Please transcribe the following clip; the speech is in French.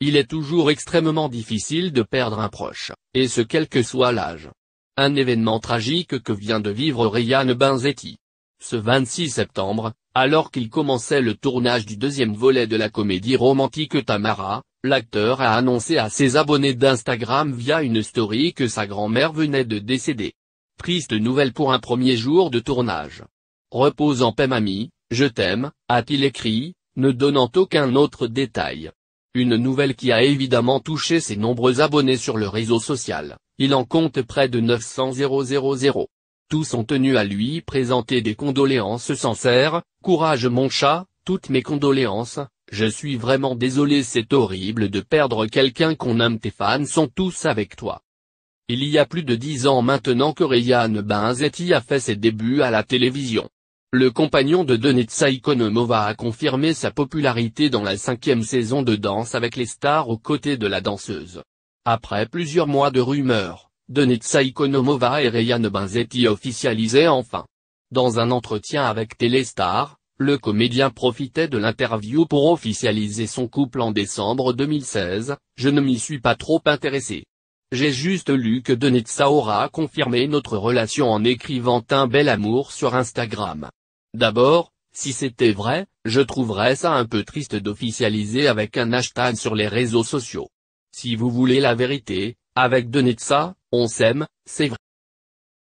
Il est toujours extrêmement difficile de perdre un proche, et ce quel que soit l'âge. Un événement tragique que vient de vivre Ryan Benzetti. Ce 26 septembre, alors qu'il commençait le tournage du deuxième volet de la comédie romantique Tamara, l'acteur a annoncé à ses abonnés d'Instagram via une story que sa grand-mère venait de décéder. Triste nouvelle pour un premier jour de tournage. Repose en paix mamie, je t'aime, a-t-il écrit, ne donnant aucun autre détail. Une nouvelle qui a évidemment touché ses nombreux abonnés sur le réseau social, il en compte près de 900 000. Tous ont tenu à lui présenter des condoléances sincères, courage mon chat, toutes mes condoléances, je suis vraiment désolé c'est horrible de perdre quelqu'un qu'on aime tes fans sont tous avec toi. Il y a plus de dix ans maintenant que Ryan Benzetti a fait ses débuts à la télévision. Le compagnon de Denitsa Ikonomova a confirmé sa popularité dans la cinquième saison de Danse avec les stars aux côtés de la danseuse. Après plusieurs mois de rumeurs, Denitsa Ikonomova et Ryan Benzetti officialisaient enfin. Dans un entretien avec Téléstar, le comédien profitait de l'interview pour officialiser son couple en décembre 2016, « Je ne m'y suis pas trop intéressé. J'ai juste lu que Denitsa aura confirmé notre relation en écrivant un bel amour sur Instagram. D'abord, si c'était vrai, je trouverais ça un peu triste d'officialiser avec un hashtag sur les réseaux sociaux. Si vous voulez la vérité, avec Donetsa, on s'aime, c'est vrai.